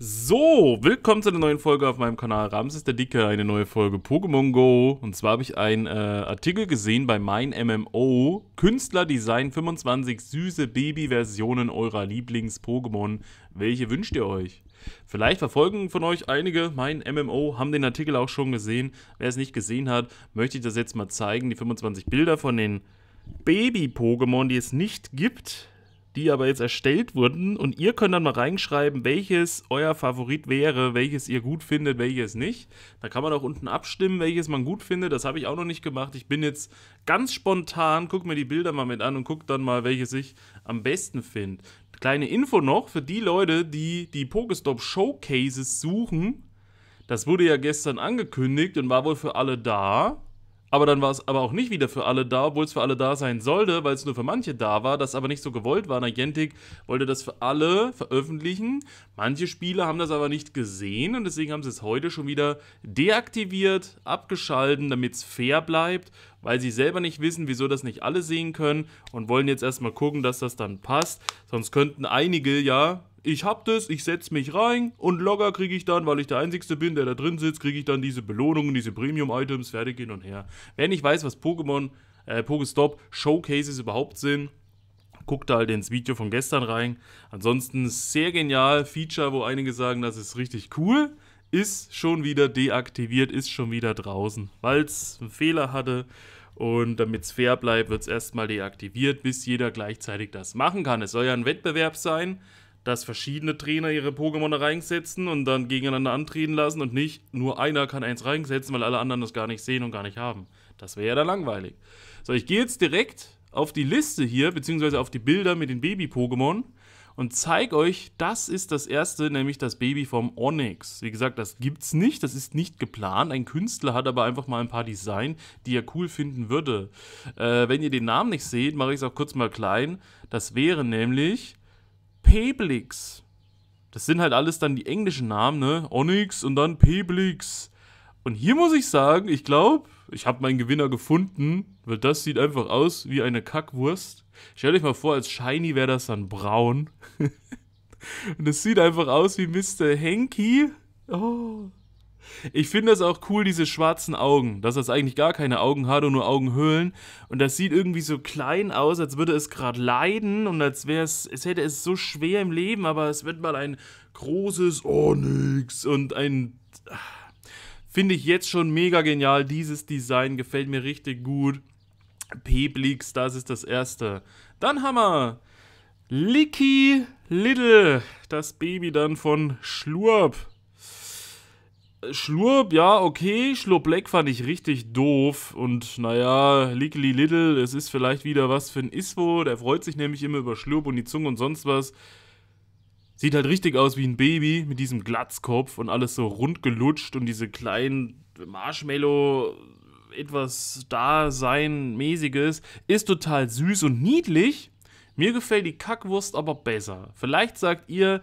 So, willkommen zu einer neuen Folge auf meinem Kanal Ramses der Dicke, eine neue Folge Pokémon Go. Und zwar habe ich einen äh, Artikel gesehen bei mein MMO. Künstler Design 25 süße Babyversionen eurer Lieblings-Pokémon. Welche wünscht ihr euch? Vielleicht verfolgen von euch einige mein MMO, haben den Artikel auch schon gesehen. Wer es nicht gesehen hat, möchte ich das jetzt mal zeigen. Die 25 Bilder von den Baby-Pokémon, die es nicht gibt die aber jetzt erstellt wurden. Und ihr könnt dann mal reinschreiben, welches euer Favorit wäre, welches ihr gut findet, welches nicht. Da kann man auch unten abstimmen, welches man gut findet. Das habe ich auch noch nicht gemacht. Ich bin jetzt ganz spontan, guck mir die Bilder mal mit an und guck dann mal, welches ich am besten finde. Kleine Info noch für die Leute, die die Pokestop Showcases suchen. Das wurde ja gestern angekündigt und war wohl für alle da. Aber dann war es aber auch nicht wieder für alle da, obwohl es für alle da sein sollte, weil es nur für manche da war, das aber nicht so gewollt war. Niantic wollte das für alle veröffentlichen. Manche Spieler haben das aber nicht gesehen und deswegen haben sie es heute schon wieder deaktiviert, abgeschalten, damit es fair bleibt, weil sie selber nicht wissen, wieso das nicht alle sehen können und wollen jetzt erstmal gucken, dass das dann passt. Sonst könnten einige ja ich hab das, ich setz mich rein und locker kriege ich dann, weil ich der Einzige bin, der da drin sitzt, kriege ich dann diese Belohnungen, diese Premium-Items, fertig hin und her. Wenn ich weiß, was Pokémon, äh, Pokestop Showcases überhaupt sind, guckt da halt ins Video von gestern rein. Ansonsten sehr genial, Feature, wo einige sagen, das ist richtig cool, ist schon wieder deaktiviert, ist schon wieder draußen, weil es einen Fehler hatte. Und damit es fair bleibt, wird es erstmal deaktiviert, bis jeder gleichzeitig das machen kann. Es soll ja ein Wettbewerb sein dass verschiedene Trainer ihre Pokémon da reinsetzen und dann gegeneinander antreten lassen und nicht nur einer kann eins reinsetzen, weil alle anderen das gar nicht sehen und gar nicht haben. Das wäre ja dann langweilig. So, ich gehe jetzt direkt auf die Liste hier, beziehungsweise auf die Bilder mit den Baby-Pokémon und zeige euch, das ist das erste, nämlich das Baby vom Onyx. Wie gesagt, das gibt es nicht, das ist nicht geplant. Ein Künstler hat aber einfach mal ein paar Design, die er cool finden würde. Äh, wenn ihr den Namen nicht seht, mache ich es auch kurz mal klein. Das wäre nämlich Peblix. Das sind halt alles dann die englischen Namen, ne? Onyx und dann Peblix. Und hier muss ich sagen, ich glaube, ich habe meinen Gewinner gefunden, weil das sieht einfach aus wie eine Kackwurst. Stell euch mal vor, als Shiny wäre das dann braun. und es sieht einfach aus wie Mr. Hanky. Oh, ich finde das auch cool, diese schwarzen Augen, dass das eigentlich gar keine Augen hat und nur Augenhöhlen. Und das sieht irgendwie so klein aus, als würde es gerade leiden und als wäre es, es hätte es so schwer im Leben, aber es wird mal ein großes Onyx und ein. Finde ich jetzt schon mega genial. Dieses Design gefällt mir richtig gut. Peblix, das ist das erste. Dann haben wir Licky Little, das Baby dann von Schlurp. Schlurp, ja, okay. Schlurp Black fand ich richtig doof. Und naja, Lickly Little, es ist vielleicht wieder was für ein Iswo. Der freut sich nämlich immer über Schlurp und die Zunge und sonst was. Sieht halt richtig aus wie ein Baby mit diesem Glatzkopf und alles so rund gelutscht und diese kleinen Marshmallow etwas Dasein-mäßiges. Ist total süß und niedlich. Mir gefällt die Kackwurst aber besser. Vielleicht sagt ihr,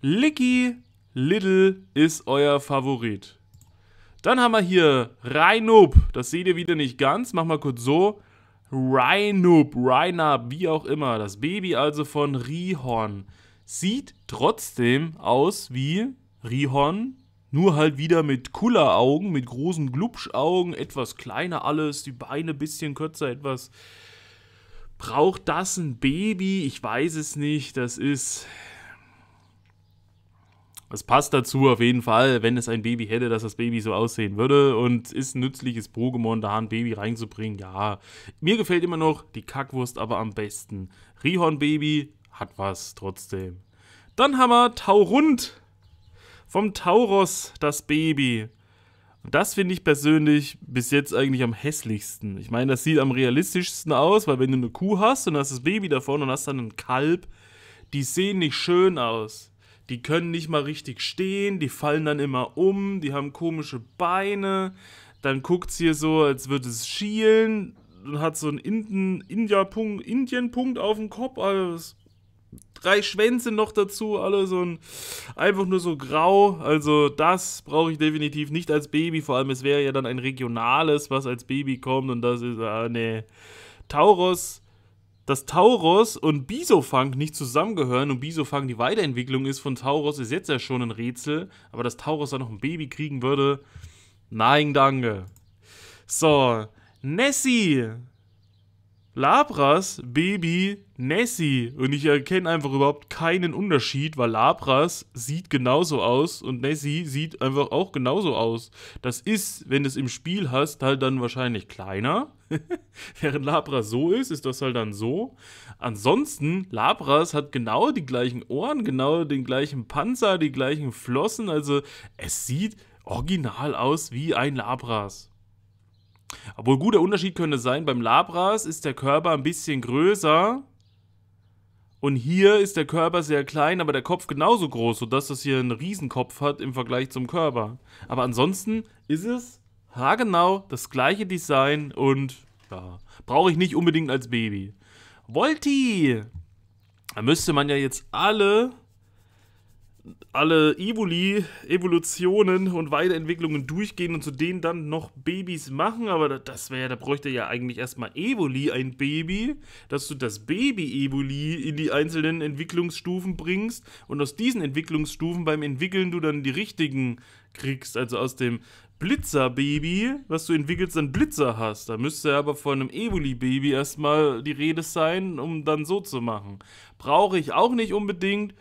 Licky Little ist euer Favorit. Dann haben wir hier Reinub. Das seht ihr wieder nicht ganz. Mach mal kurz so. Reinub, Reinab, wie auch immer. Das Baby also von Rihorn. Sieht trotzdem aus wie Rihorn. Nur halt wieder mit cooler Augen, mit großen Glubschaugen, etwas kleiner alles, die Beine bisschen kürzer, etwas. Braucht das ein Baby? Ich weiß es nicht. Das ist es passt dazu auf jeden Fall, wenn es ein Baby hätte, dass das Baby so aussehen würde und ist ein nützliches Pokémon, da ein Baby reinzubringen. Ja, mir gefällt immer noch die Kackwurst aber am besten. Rihorn Baby hat was trotzdem. Dann haben wir Taurund vom Tauros, das Baby. Und das finde ich persönlich bis jetzt eigentlich am hässlichsten. Ich meine, das sieht am realistischsten aus, weil wenn du eine Kuh hast und hast das Baby davon und hast dann einen Kalb, die sehen nicht schön aus. Die können nicht mal richtig stehen, die fallen dann immer um, die haben komische Beine. Dann guckt es hier so, als würde es schielen und hat so einen Indien-Punkt Indien -Punkt auf dem Kopf. Alles. Drei Schwänze noch dazu, alle so ein, einfach nur so grau. Also, das brauche ich definitiv nicht als Baby. Vor allem, es wäre ja dann ein regionales, was als Baby kommt und das ist, ah, nee. Tauros dass Tauros und Bisofunk nicht zusammengehören und Bisofunk die Weiterentwicklung ist von Tauros, ist jetzt ja schon ein Rätsel. Aber dass Tauros da noch ein Baby kriegen würde, nein, danke. So, Nessie Labras Baby Nessie. Und ich erkenne einfach überhaupt keinen Unterschied, weil Labras sieht genauso aus und Nessie sieht einfach auch genauso aus. Das ist, wenn du es im Spiel hast, halt dann wahrscheinlich kleiner. Während Labras so ist, ist das halt dann so. Ansonsten, Labras hat genau die gleichen Ohren, genau den gleichen Panzer, die gleichen Flossen. Also es sieht original aus wie ein Labras. Obwohl guter Unterschied könnte sein, beim Labras ist der Körper ein bisschen größer und hier ist der Körper sehr klein, aber der Kopf genauso groß, sodass das hier einen Riesenkopf hat im Vergleich zum Körper. Aber ansonsten ist es haargenau das gleiche Design und ja, brauche ich nicht unbedingt als Baby. Volti! Da müsste man ja jetzt alle alle Evoli, Evolutionen und Weiterentwicklungen durchgehen und zu denen dann noch Babys machen, aber das wäre, da bräuchte ja eigentlich erstmal Evoli ein Baby, dass du das Baby Evoli in die einzelnen Entwicklungsstufen bringst und aus diesen Entwicklungsstufen beim Entwickeln du dann die richtigen kriegst, also aus dem Blitzer-Baby, was du entwickelst, dann Blitzer hast. Da müsste aber von einem Evoli-Baby erstmal die Rede sein, um dann so zu machen. Brauche ich auch nicht unbedingt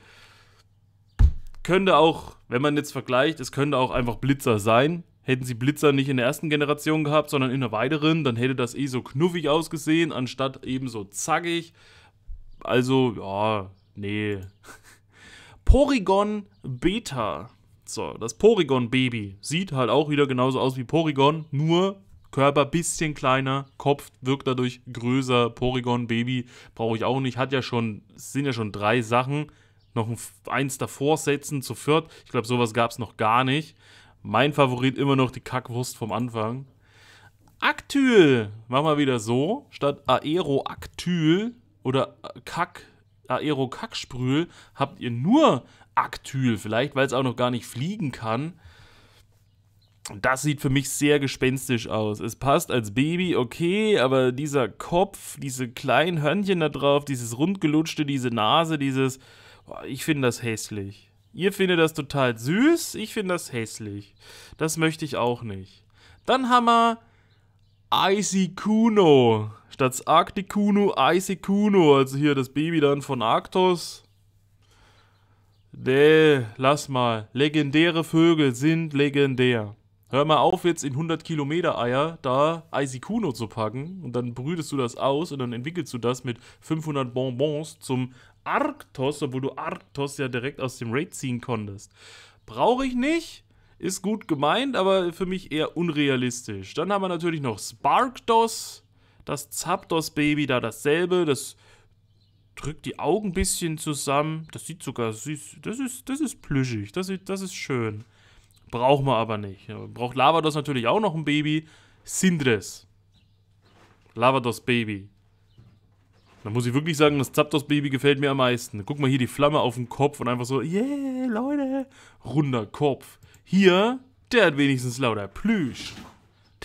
könnte auch, wenn man jetzt vergleicht, es könnte auch einfach Blitzer sein. Hätten sie Blitzer nicht in der ersten Generation gehabt, sondern in der weiteren, dann hätte das eh so knuffig ausgesehen, anstatt eben so zackig. Also, ja, nee. Porygon Beta. So, das Porygon Baby sieht halt auch wieder genauso aus wie Porygon, nur Körper bisschen kleiner, Kopf wirkt dadurch größer. Porygon Baby brauche ich auch nicht, hat ja schon sind ja schon drei Sachen noch ein, eins davor setzen zu viert. Ich glaube, sowas gab es noch gar nicht. Mein Favorit immer noch die Kackwurst vom Anfang. Aktyl, machen wir wieder so. Statt Aeroactyl oder äh, Kack, Aero-Kacksprühl habt ihr nur Aktyl. vielleicht weil es auch noch gar nicht fliegen kann. Das sieht für mich sehr gespenstisch aus. Es passt als Baby, okay, aber dieser Kopf, diese kleinen Hörnchen da drauf, dieses rundgelutschte, diese Nase, dieses ich finde das hässlich. Ihr findet das total süß, ich finde das hässlich. Das möchte ich auch nicht. Dann haben wir Icy Kuno. Statt Arctic Kuno, Icy Kuno. Also hier das Baby dann von Arctos. Nee, lass mal. Legendäre Vögel sind legendär. Hör mal auf, jetzt in 100 Kilometer Eier da Eisikuno zu packen und dann brütest du das aus und dann entwickelst du das mit 500 Bonbons zum Arktos, obwohl du Arktos ja direkt aus dem Raid ziehen konntest. Brauche ich nicht. Ist gut gemeint, aber für mich eher unrealistisch. Dann haben wir natürlich noch Sparkdos, das Zapdos-Baby, da dasselbe. Das drückt die Augen ein bisschen zusammen. Das sieht sogar süß. Das ist, das ist plüschig. Das, das ist schön. Brauchen wir aber nicht. Braucht Lavados natürlich auch noch ein Baby. Sindres. Lavados Baby. Da muss ich wirklich sagen, das Zapdos-Baby gefällt mir am meisten. Guck mal hier die Flamme auf dem Kopf und einfach so, yeah, Leute, runder Kopf. Hier, der hat wenigstens lauter Plüsch.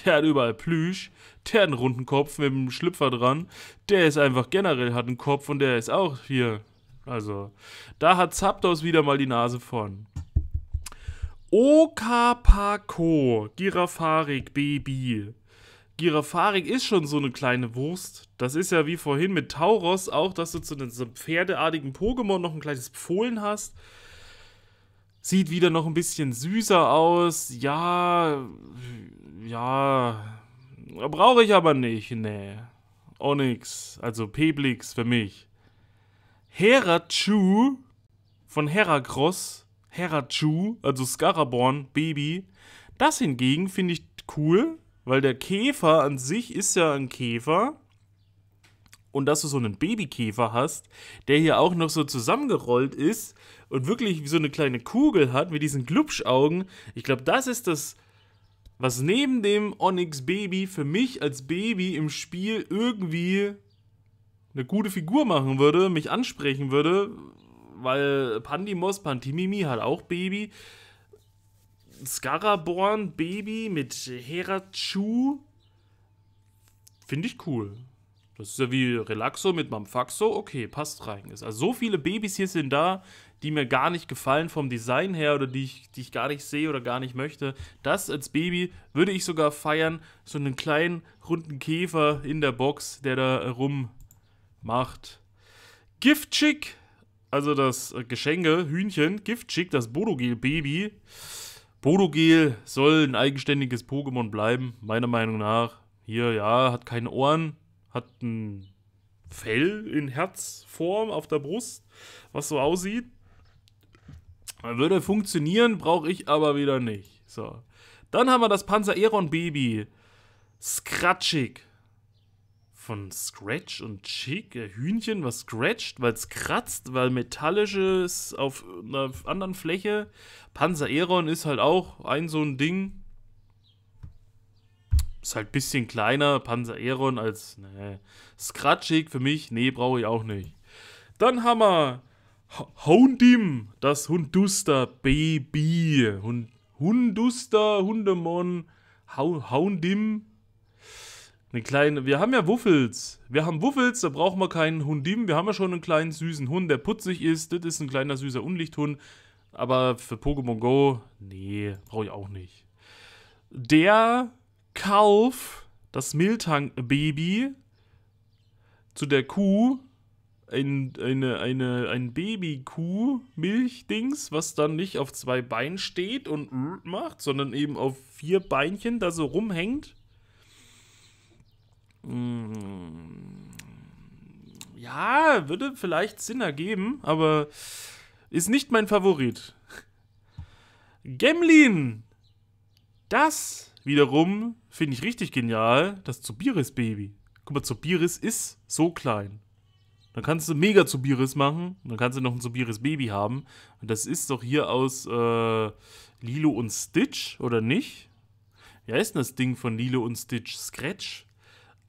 Der hat überall Plüsch. Der hat einen runden Kopf mit einem Schlüpfer dran. Der ist einfach generell, hat einen Kopf und der ist auch hier. Also, da hat Zapdos wieder mal die Nase von. Okapako, Girafarik Baby. Girafarik ist schon so eine kleine Wurst. Das ist ja wie vorhin mit Tauros auch, dass du zu einem pferdeartigen Pokémon noch ein kleines Pfohlen hast. Sieht wieder noch ein bisschen süßer aus. Ja, ja, brauche ich aber nicht. Nee. Onyx, also Peblix für mich. Herachu von Heracross, Herachu, also Scaraborn, Baby. Das hingegen finde ich cool, weil der Käfer an sich ist ja ein Käfer und dass du so einen Babykäfer hast, der hier auch noch so zusammengerollt ist und wirklich wie so eine kleine Kugel hat mit diesen Glubschaugen. Ich glaube, das ist das, was neben dem Onyx Baby für mich als Baby im Spiel irgendwie eine gute Figur machen würde, mich ansprechen würde, weil Pandimos, Pantimimi hat auch Baby. Scaraborn Baby mit Herachu finde ich cool. Das ist ja wie Relaxo mit Mamfaxo. Okay, passt rein. Also so viele Babys hier sind da, die mir gar nicht gefallen vom Design her oder die ich, die ich gar nicht sehe oder gar nicht möchte. Das als Baby würde ich sogar feiern. So einen kleinen, runden Käfer in der Box, der da rummacht. Giftschick, also das äh, Geschenke, Hühnchen. Giftschick, das Bodogel-Baby. Bodogel soll ein eigenständiges Pokémon bleiben, meiner Meinung nach. Hier, ja, hat keine Ohren hat ein Fell in Herzform auf der Brust, was so aussieht. Würde funktionieren, brauche ich aber wieder nicht. So. Dann haben wir das Panzer Aeron Baby. Scratchig. Von Scratch und Chick? Äh, Hühnchen, was scratcht, weil es kratzt, weil metallisches auf einer anderen Fläche. Panzer Aeron ist halt auch ein so ein Ding. Ist halt ein bisschen kleiner, Panzer Aeron als nee. Scratchig für mich, nee, brauche ich auch nicht. Dann haben wir Houndim, das Hunduster Baby. Hund, Hunduster, Hundemon, Houndim. Eine kleine, wir haben ja Wuffels. Wir haben Wuffels, da brauchen wir keinen Hundim. Wir haben ja schon einen kleinen süßen Hund, der putzig ist. Das ist ein kleiner süßer Unlichthund. Aber für Pokémon Go, nee, brauche ich auch nicht. Der Kalf, das Miltank-Baby, zu der Kuh, ein, eine, eine, ein Baby-Kuh-Milchdings, was dann nicht auf zwei Beinen steht und mhm. macht, sondern eben auf vier Beinchen da so rumhängt. Mm. Ja, würde vielleicht Sinn ergeben, aber ist nicht mein Favorit. Gemlin! Das wiederum finde ich richtig genial das Zubiris-Baby. Guck mal, Zubiris ist so klein. Dann kannst du mega Zubiris machen. Dann kannst du noch ein Zubiris-Baby haben. Und das ist doch hier aus äh, Lilo und Stitch, oder nicht? Wie heißt denn das Ding von Lilo und Stitch? Scratch?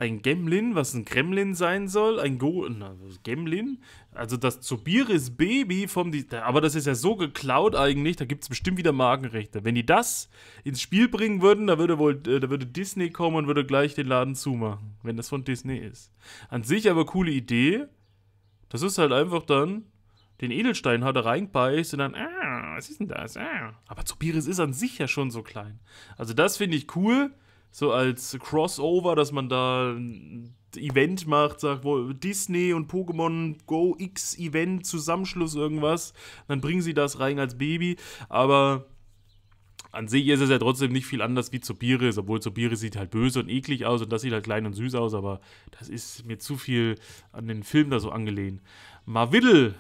ein Gemlin, was ein Gremlin sein soll, ein Go na, Gemlin, also das Zubiris Baby vom, aber das ist ja so geklaut eigentlich, da gibt es bestimmt wieder Markenrechte. Wenn die das ins Spiel bringen würden, da würde wohl, äh, da würde Disney kommen und würde gleich den Laden zumachen, wenn das von Disney ist. An sich aber coole Idee, das ist halt einfach dann, den Edelstein hat er reinbeißt und dann, ah, was ist denn das? Ah. Aber Zubiris ist an sich ja schon so klein. Also das finde ich cool so als Crossover, dass man da ein Event macht, sagt wo Disney und Pokémon Go X Event Zusammenschluss irgendwas, dann bringen sie das rein als Baby, aber an sich ist es ja trotzdem nicht viel anders wie Zobiris, obwohl Zobiris sieht halt böse und eklig aus und das sieht halt klein und süß aus, aber das ist mir zu viel an den Film da so angelehnt. Marviddle,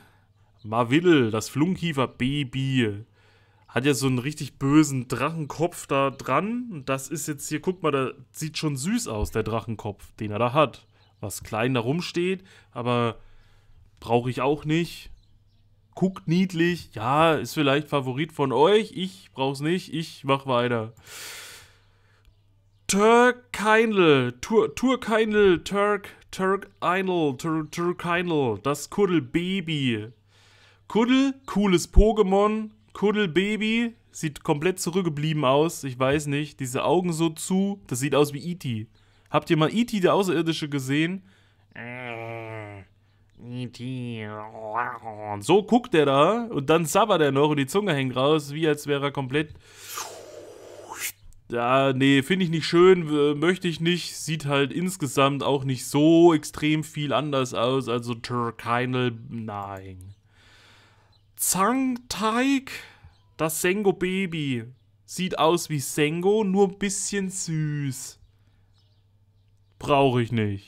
Marviddle, das Flunkiefer Baby hat ja so einen richtig bösen Drachenkopf da dran. Das ist jetzt hier, guck mal, da sieht schon süß aus, der Drachenkopf, den er da hat. Was klein da rumsteht, aber brauche ich auch nicht. Guckt niedlich. Ja, ist vielleicht Favorit von euch. Ich brauch's nicht. Ich mach weiter. Turk Turkeindl, Turk Turkeindl, Turk, Turkeindl, Turk Turkeindl, das Kuddelbaby. Kuddel, cooles Pokémon, Kuddelbaby sieht komplett zurückgeblieben aus. Ich weiß nicht. Diese Augen so zu. Das sieht aus wie E.T. Habt ihr mal E.T. der Außerirdische gesehen? E.T. So guckt er da und dann sabbert er noch und die Zunge hängt raus, wie als wäre er komplett. Ja, nee, finde ich nicht schön, möchte ich nicht. Sieht halt insgesamt auch nicht so extrem viel anders aus. Also Turkeinel, nein. Zangteig, das Sengo Baby. Sieht aus wie Sengo, nur ein bisschen süß. Brauche ich nicht.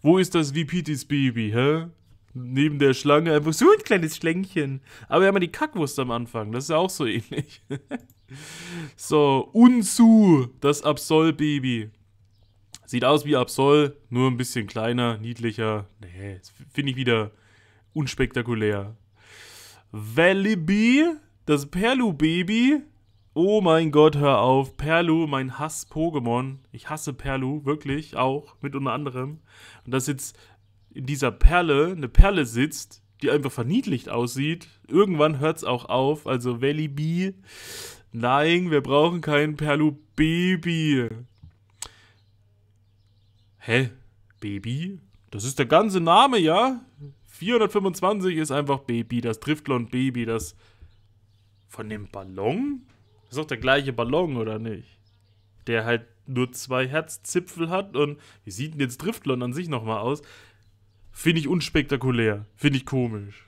Wo ist das Vipitis Baby, hä? Neben der Schlange einfach so ein kleines Schlängchen. Aber wir haben ja die Kackwurst am Anfang, das ist ja auch so ähnlich. so, Unzu, das Absol-Baby. Sieht aus wie Absol, nur ein bisschen kleiner, niedlicher. Nee, finde ich wieder unspektakulär. Valibi, das Perlu-Baby. Oh mein Gott, hör auf. Perlu, mein Hass-Pokémon. Ich hasse Perlu, wirklich, auch, mit unter anderem. Und dass jetzt in dieser Perle eine Perle sitzt, die einfach verniedlicht aussieht. Irgendwann hört es auch auf. Also Valibi, nein, wir brauchen kein Perlu-Baby. Hä? Baby? Das ist der ganze Name, ja? 425 ist einfach Baby, das Driftlon Baby, das von dem Ballon? Das ist doch der gleiche Ballon, oder nicht? Der halt nur zwei Herzzipfel hat und wie sieht denn jetzt Driftlon an sich nochmal aus? Finde ich unspektakulär, finde ich komisch.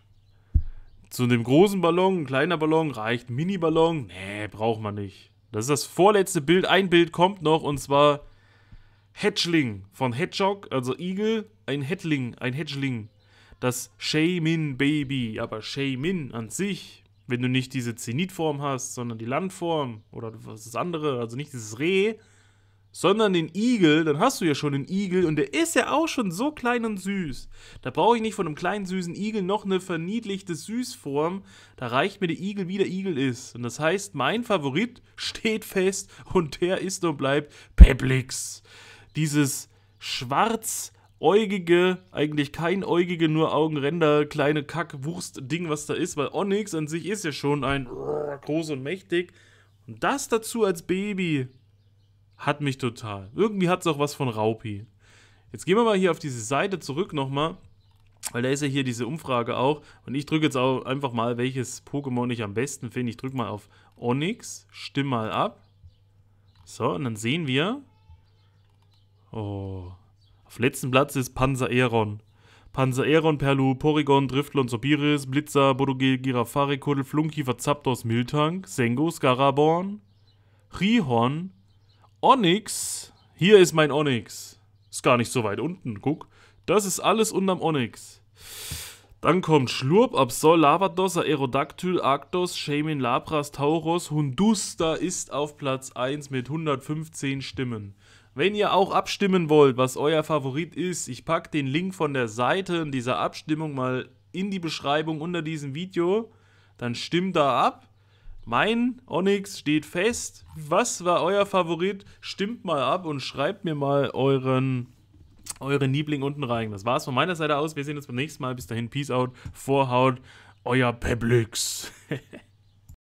Zu dem großen Ballon, kleiner Ballon reicht, Mini-Ballon, nee, braucht man nicht. Das ist das vorletzte Bild, ein Bild kommt noch und zwar Hedgling von Hedgehog, also Igel, ein Hedling, ein Hedgling das Shaymin Baby. Aber Shaymin an sich, wenn du nicht diese Zenitform hast, sondern die Landform oder was das andere, also nicht dieses Reh, sondern den Igel, dann hast du ja schon den Igel und der ist ja auch schon so klein und süß. Da brauche ich nicht von einem kleinen süßen Igel noch eine verniedlichte Süßform. Da reicht mir der Igel, wie der Igel ist. Und das heißt, mein Favorit steht fest und der ist und bleibt Peblix. Dieses schwarz äugige, eigentlich kein äugige, nur Augenränder, kleine Kackwurst-Ding, was da ist, weil Onyx an sich ist ja schon ein groß und mächtig. Und das dazu als Baby hat mich total. Irgendwie hat es auch was von Raupi. Jetzt gehen wir mal hier auf diese Seite zurück nochmal, weil da ist ja hier diese Umfrage auch. Und ich drücke jetzt auch einfach mal, welches Pokémon ich am besten finde. Ich drücke mal auf Onyx, stimme mal ab. So, und dann sehen wir. Oh, auf letzten Platz ist Panzer Aeron. Panzer Aeron, Perlu, Porygon, Driftlon, Sobiris, Blitzer, Bodogel, Girafare, Kuddel, Flunkiefer, Zapdos, Miltank, Sengo, Scaraborn, Rihorn, Onyx. Hier ist mein Onyx. Ist gar nicht so weit unten, guck. Das ist alles unterm Onyx. Dann kommt Schlurp, Absol, Lavados, Aerodactyl, Arctos, Shaman, Labras, Tauros, Hundusta ist auf Platz 1 mit 115 Stimmen. Wenn ihr auch abstimmen wollt, was euer Favorit ist, ich packe den Link von der Seite dieser Abstimmung mal in die Beschreibung unter diesem Video. Dann stimmt da ab. Mein Onyx steht fest. Was war euer Favorit? Stimmt mal ab und schreibt mir mal euren, euren Liebling unten rein. Das war's von meiner Seite aus. Wir sehen uns beim nächsten Mal. Bis dahin, Peace out, Vorhaut, euer Peblix.